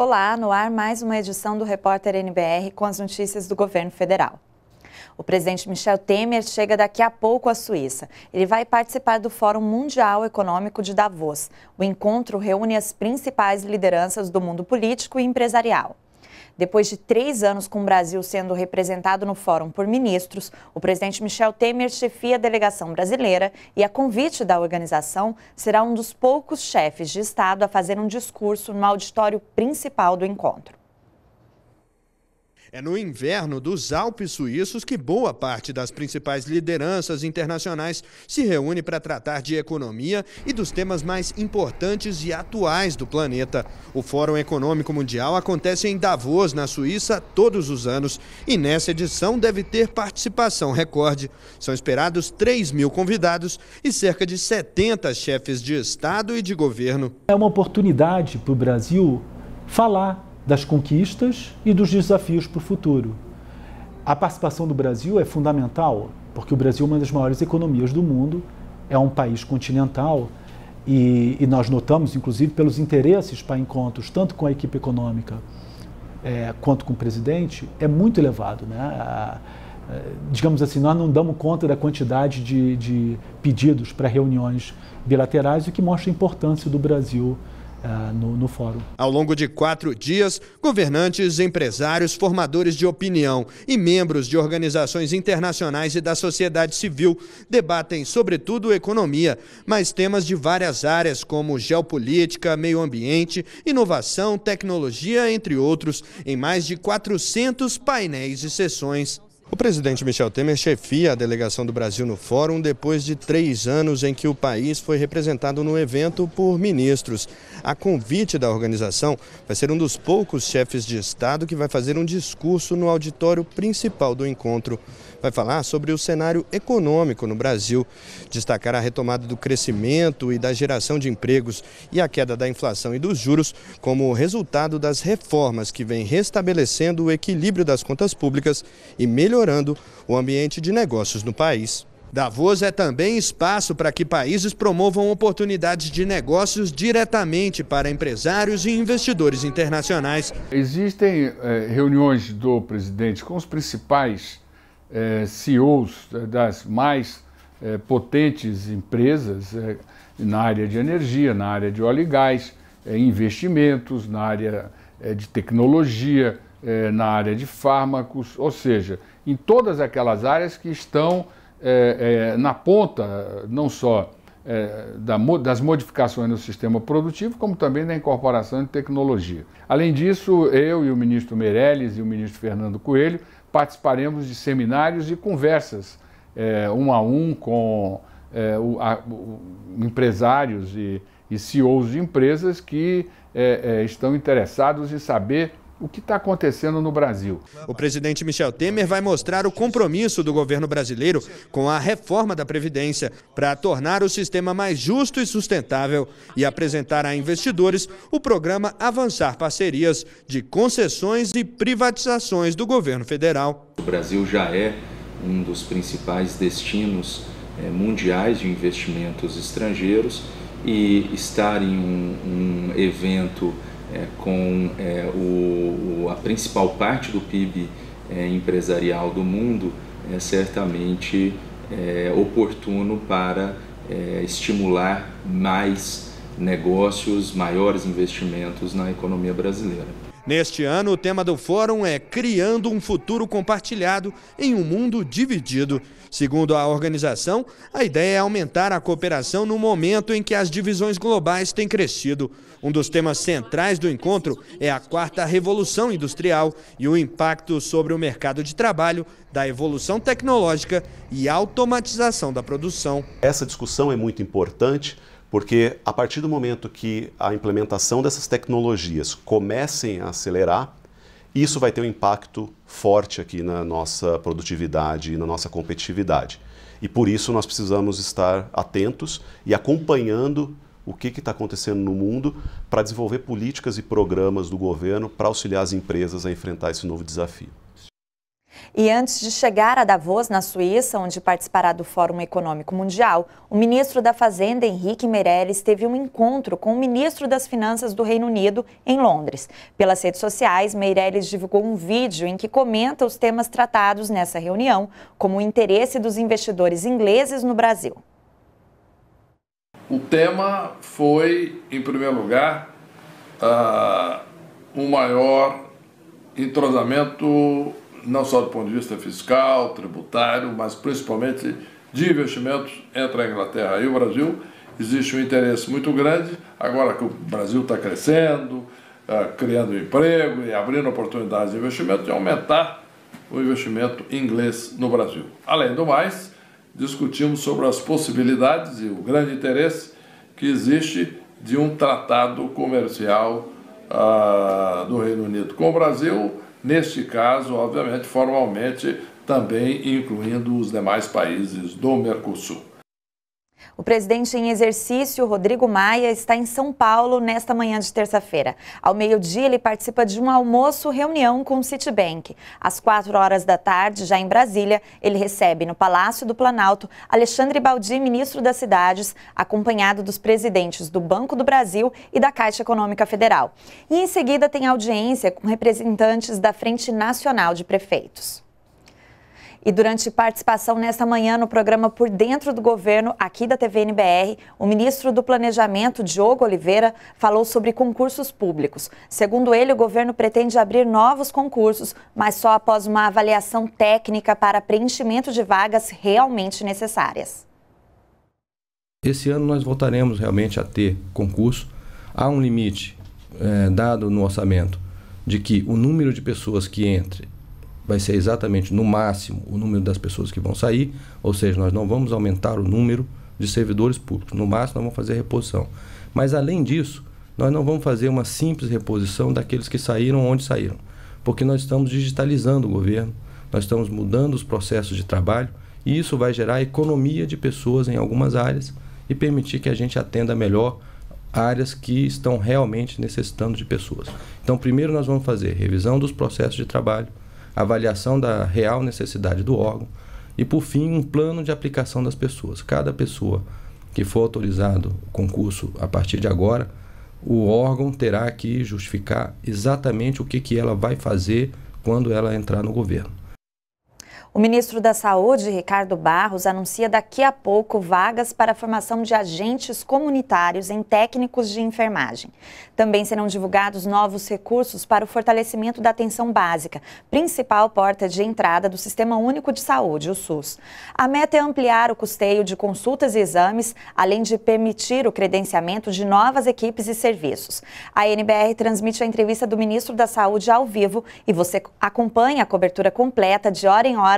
Olá, no ar mais uma edição do Repórter NBR com as notícias do governo federal. O presidente Michel Temer chega daqui a pouco à Suíça. Ele vai participar do Fórum Mundial Econômico de Davos. O encontro reúne as principais lideranças do mundo político e empresarial. Depois de três anos com o Brasil sendo representado no fórum por ministros, o presidente Michel Temer chefia a delegação brasileira e, a convite da organização, será um dos poucos chefes de Estado a fazer um discurso no auditório principal do encontro. É no inverno dos Alpes suíços que boa parte das principais lideranças internacionais se reúne para tratar de economia e dos temas mais importantes e atuais do planeta. O Fórum Econômico Mundial acontece em Davos, na Suíça, todos os anos e nessa edição deve ter participação recorde. São esperados 3 mil convidados e cerca de 70 chefes de Estado e de governo. É uma oportunidade para o Brasil falar das conquistas e dos desafios para o futuro. A participação do Brasil é fundamental, porque o Brasil é uma das maiores economias do mundo, é um país continental e, e nós notamos, inclusive, pelos interesses para encontros, tanto com a equipe econômica é, quanto com o presidente, é muito elevado. Né? A, digamos assim, nós não damos conta da quantidade de, de pedidos para reuniões bilaterais, o que mostra a importância do Brasil ah, no, no, fórum. Ao longo de quatro dias, governantes, empresários, formadores de opinião e membros de organizações internacionais e da sociedade civil debatem, sobretudo, economia, mas temas de várias áreas, como geopolítica, meio ambiente, inovação, tecnologia, entre outros, em mais de 400 painéis e sessões. O presidente Michel Temer chefia a delegação do Brasil no Fórum depois de três anos em que o país foi representado no evento por ministros. A convite da organização, vai ser um dos poucos chefes de Estado que vai fazer um discurso no auditório principal do encontro. Vai falar sobre o cenário econômico no Brasil, destacar a retomada do crescimento e da geração de empregos e a queda da inflação e dos juros como resultado das reformas que vem restabelecendo o equilíbrio das contas públicas e melhorando melhorando o ambiente de negócios no país. Davos é também espaço para que países promovam oportunidades de negócios diretamente para empresários e investidores internacionais. Existem eh, reuniões do presidente com os principais eh, CEOs eh, das mais eh, potentes empresas eh, na área de energia, na área de óleo e gás, eh, investimentos, na área de tecnologia, é, na área de fármacos, ou seja, em todas aquelas áreas que estão é, é, na ponta, não só é, da, das modificações no sistema produtivo, como também da incorporação de tecnologia. Além disso, eu e o ministro Meirelles e o ministro Fernando Coelho participaremos de seminários e conversas é, um a um com é, o, a, o, empresários e, e CEOs de empresas que estão interessados em saber o que está acontecendo no Brasil. O presidente Michel Temer vai mostrar o compromisso do governo brasileiro com a reforma da Previdência para tornar o sistema mais justo e sustentável e apresentar a investidores o programa Avançar Parcerias de concessões e privatizações do governo federal. O Brasil já é um dos principais destinos é, mundiais de investimentos estrangeiros e estar em um, um evento é, com é, o, o, a principal parte do PIB é, empresarial do mundo, é certamente é, oportuno para é, estimular mais negócios, maiores investimentos na economia brasileira. Neste ano, o tema do fórum é Criando um Futuro Compartilhado em um Mundo Dividido. Segundo a organização, a ideia é aumentar a cooperação no momento em que as divisões globais têm crescido. Um dos temas centrais do encontro é a quarta revolução industrial e o impacto sobre o mercado de trabalho da evolução tecnológica e automatização da produção. Essa discussão é muito importante porque a partir do momento que a implementação dessas tecnologias comecem a acelerar, isso vai ter um impacto forte aqui na nossa produtividade e na nossa competitividade. E por isso nós precisamos estar atentos e acompanhando o que está acontecendo no mundo para desenvolver políticas e programas do governo para auxiliar as empresas a enfrentar esse novo desafio. E antes de chegar a Davos, na Suíça, onde participará do Fórum Econômico Mundial, o ministro da Fazenda, Henrique Meirelles, teve um encontro com o ministro das Finanças do Reino Unido, em Londres. Pelas redes sociais, Meirelles divulgou um vídeo em que comenta os temas tratados nessa reunião, como o interesse dos investidores ingleses no Brasil. O tema foi, em primeiro lugar, uh, um maior entrosamento não só do ponto de vista fiscal, tributário, mas principalmente de investimentos entre a Inglaterra e o Brasil. Existe um interesse muito grande, agora que o Brasil está crescendo, ah, criando emprego e abrindo oportunidades de investimento, de aumentar o investimento inglês no Brasil. Além do mais, discutimos sobre as possibilidades e o grande interesse que existe de um tratado comercial ah, do Reino Unido com o Brasil neste caso, obviamente, formalmente, também incluindo os demais países do Mercosul. O presidente em exercício, Rodrigo Maia, está em São Paulo nesta manhã de terça-feira. Ao meio-dia, ele participa de um almoço-reunião com o Citibank. Às quatro horas da tarde, já em Brasília, ele recebe no Palácio do Planalto Alexandre Baldi, ministro das Cidades, acompanhado dos presidentes do Banco do Brasil e da Caixa Econômica Federal. E em seguida, tem audiência com representantes da Frente Nacional de Prefeitos. E durante participação nesta manhã no programa Por Dentro do Governo, aqui da TVNBR, o ministro do Planejamento, Diogo Oliveira, falou sobre concursos públicos. Segundo ele, o governo pretende abrir novos concursos, mas só após uma avaliação técnica para preenchimento de vagas realmente necessárias. Esse ano nós voltaremos realmente a ter concurso. Há um limite é, dado no orçamento de que o número de pessoas que entre vai ser exatamente no máximo o número das pessoas que vão sair, ou seja, nós não vamos aumentar o número de servidores públicos, no máximo nós vamos fazer reposição. Mas além disso, nós não vamos fazer uma simples reposição daqueles que saíram onde saíram, porque nós estamos digitalizando o governo, nós estamos mudando os processos de trabalho e isso vai gerar economia de pessoas em algumas áreas e permitir que a gente atenda melhor áreas que estão realmente necessitando de pessoas. Então, primeiro nós vamos fazer revisão dos processos de trabalho, avaliação da real necessidade do órgão e, por fim, um plano de aplicação das pessoas. Cada pessoa que for autorizado o concurso a partir de agora, o órgão terá que justificar exatamente o que, que ela vai fazer quando ela entrar no governo. O ministro da Saúde, Ricardo Barros, anuncia daqui a pouco vagas para a formação de agentes comunitários em técnicos de enfermagem. Também serão divulgados novos recursos para o fortalecimento da atenção básica, principal porta de entrada do Sistema Único de Saúde, o SUS. A meta é ampliar o custeio de consultas e exames, além de permitir o credenciamento de novas equipes e serviços. A NBR transmite a entrevista do ministro da Saúde ao vivo e você acompanha a cobertura completa de hora em hora